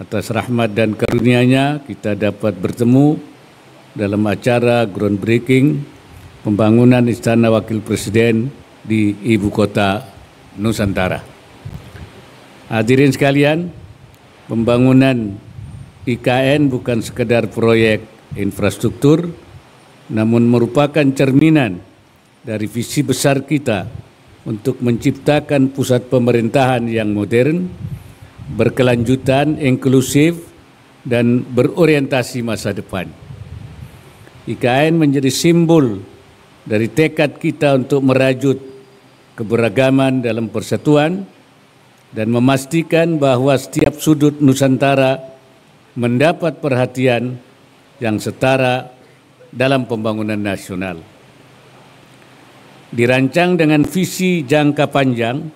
atas rahmat dan karunia-Nya kita dapat bertemu dalam acara groundbreaking pembangunan Istana Wakil Presiden di ibu kota Nusantara. Hadirin sekalian, pembangunan IKN bukan sekedar proyek infrastruktur namun merupakan cerminan dari visi besar kita untuk menciptakan pusat pemerintahan yang modern berkelanjutan, inklusif, dan berorientasi masa depan. IKN menjadi simbol dari tekad kita untuk merajut keberagaman dalam persatuan dan memastikan bahwa setiap sudut Nusantara mendapat perhatian yang setara dalam pembangunan nasional. Dirancang dengan visi jangka panjang,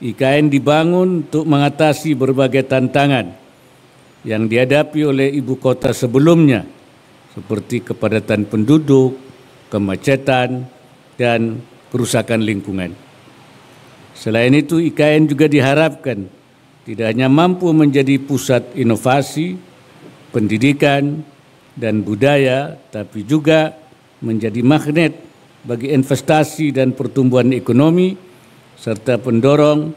IKN dibangun untuk mengatasi berbagai tantangan yang dihadapi oleh ibu kota sebelumnya, seperti kepadatan penduduk, kemacetan, dan kerusakan lingkungan. Selain itu, IKN juga diharapkan tidak hanya mampu menjadi pusat inovasi, pendidikan, dan budaya, tapi juga menjadi magnet bagi investasi dan pertumbuhan ekonomi serta pendorong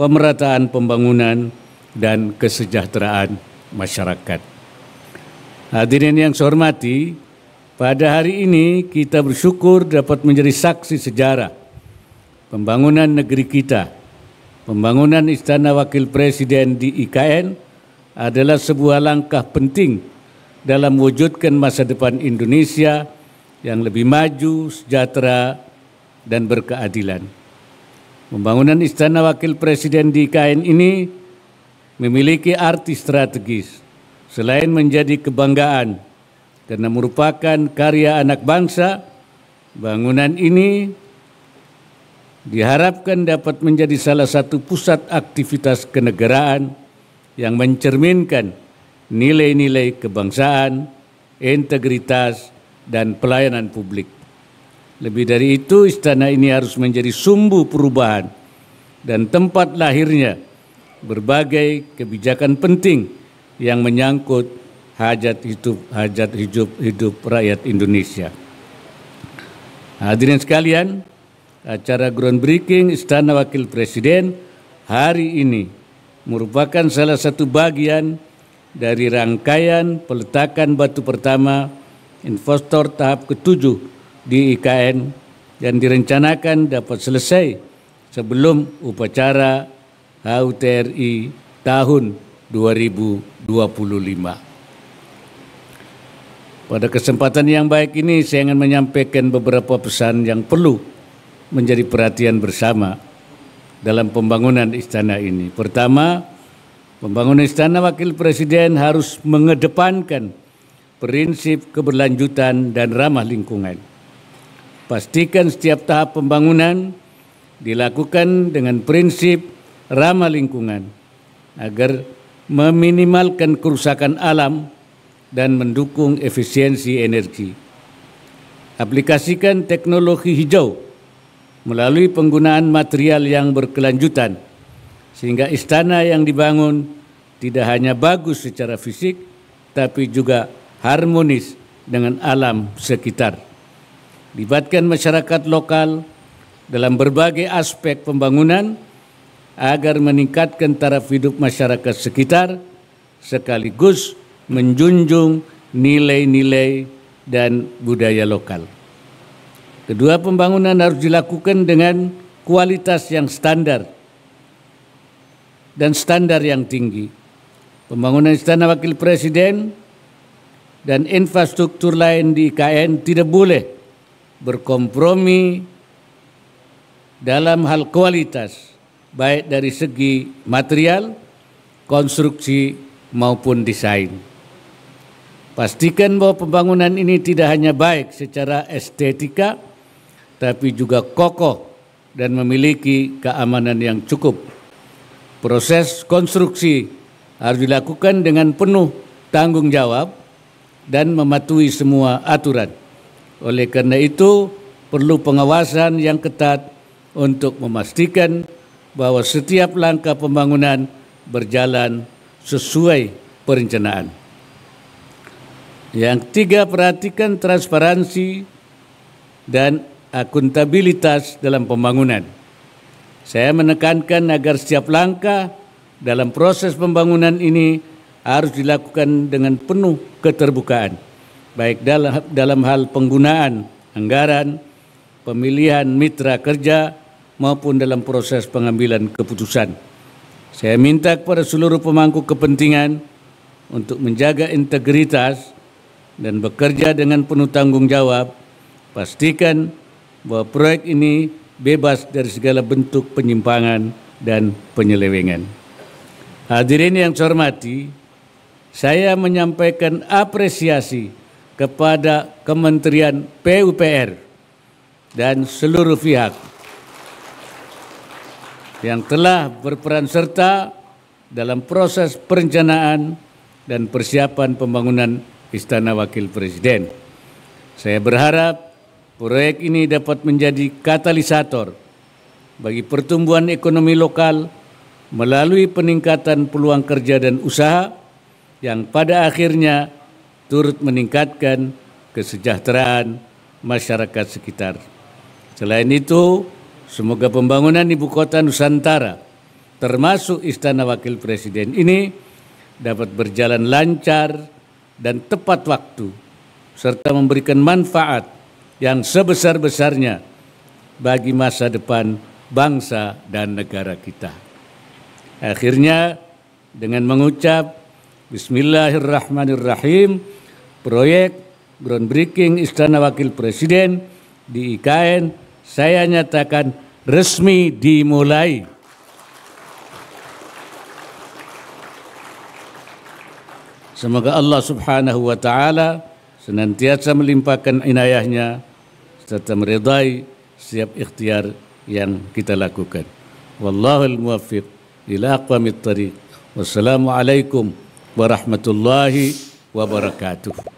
pemerataan pembangunan dan kesejahteraan masyarakat. Hadirin yang saya hormati, pada hari ini kita bersyukur dapat menjadi saksi sejarah pembangunan negeri kita. Pembangunan Istana Wakil Presiden di IKN adalah sebuah langkah penting dalam wujudkan masa depan Indonesia yang lebih maju, sejahtera, dan berkeadilan. Pembangunan Istana Wakil Presiden di KN ini memiliki arti strategis, selain menjadi kebanggaan karena merupakan karya anak bangsa, bangunan ini diharapkan dapat menjadi salah satu pusat aktivitas kenegaraan yang mencerminkan nilai-nilai kebangsaan, integritas, dan pelayanan publik. Lebih dari itu, istana ini harus menjadi sumbu perubahan dan tempat lahirnya berbagai kebijakan penting yang menyangkut hajat hidup hajat hidup hidup rakyat Indonesia. Hadirin sekalian, acara groundbreaking Istana Wakil Presiden hari ini merupakan salah satu bagian dari rangkaian peletakan batu pertama investor tahap ketujuh di IKN dan direncanakan dapat selesai sebelum upacara HUTRI tahun 2025. Pada kesempatan yang baik ini saya ingin menyampaikan beberapa pesan yang perlu menjadi perhatian bersama dalam pembangunan istana ini. Pertama, pembangunan istana wakil presiden harus mengedepankan prinsip keberlanjutan dan ramah lingkungan pastikan setiap tahap pembangunan dilakukan dengan prinsip ramah lingkungan agar meminimalkan kerusakan alam dan mendukung efisiensi energi. Aplikasikan teknologi hijau melalui penggunaan material yang berkelanjutan sehingga istana yang dibangun tidak hanya bagus secara fisik tapi juga harmonis dengan alam sekitar libatkan masyarakat lokal dalam berbagai aspek pembangunan agar meningkatkan taraf hidup masyarakat sekitar sekaligus menjunjung nilai-nilai dan budaya lokal. Kedua, pembangunan harus dilakukan dengan kualitas yang standar dan standar yang tinggi. Pembangunan Istana Wakil Presiden dan infrastruktur lain di IKN tidak boleh berkompromi dalam hal kualitas baik dari segi material, konstruksi maupun desain. Pastikan bahwa pembangunan ini tidak hanya baik secara estetika tapi juga kokoh dan memiliki keamanan yang cukup. Proses konstruksi harus dilakukan dengan penuh tanggung jawab dan mematuhi semua aturan. Oleh karena itu, perlu pengawasan yang ketat untuk memastikan bahwa setiap langkah pembangunan berjalan sesuai perencanaan. Yang ketiga, perhatikan transparansi dan akuntabilitas dalam pembangunan. Saya menekankan agar setiap langkah dalam proses pembangunan ini harus dilakukan dengan penuh keterbukaan baik dalam dalam hal penggunaan anggaran, pemilihan mitra kerja maupun dalam proses pengambilan keputusan. Saya minta kepada seluruh pemangku kepentingan untuk menjaga integritas dan bekerja dengan penuh tanggung jawab. Pastikan bahwa proyek ini bebas dari segala bentuk penyimpangan dan penyelewengan. Hadirin yang saya hormati, saya menyampaikan apresiasi kepada Kementerian PUPR dan seluruh pihak yang telah berperan serta dalam proses perencanaan dan persiapan pembangunan Istana Wakil Presiden. Saya berharap proyek ini dapat menjadi katalisator bagi pertumbuhan ekonomi lokal melalui peningkatan peluang kerja dan usaha yang pada akhirnya turut meningkatkan kesejahteraan masyarakat sekitar. Selain itu, semoga pembangunan ibu kota Nusantara, termasuk Istana Wakil Presiden ini, dapat berjalan lancar dan tepat waktu, serta memberikan manfaat yang sebesar-besarnya bagi masa depan bangsa dan negara kita. Akhirnya, dengan mengucap Bismillahirrahmanirrahim, proyek groundbreaking Istana Wakil Presiden di IKN, saya nyatakan resmi dimulai. Semoga Allah subhanahu wa ta'ala senantiasa melimpahkan inayahnya serta meridai setiap ikhtiar yang kita lakukan. Wallahul muwaffiq ila aqwamit tariq. Wassalamualaikum warahmatullahi wabarakatuh.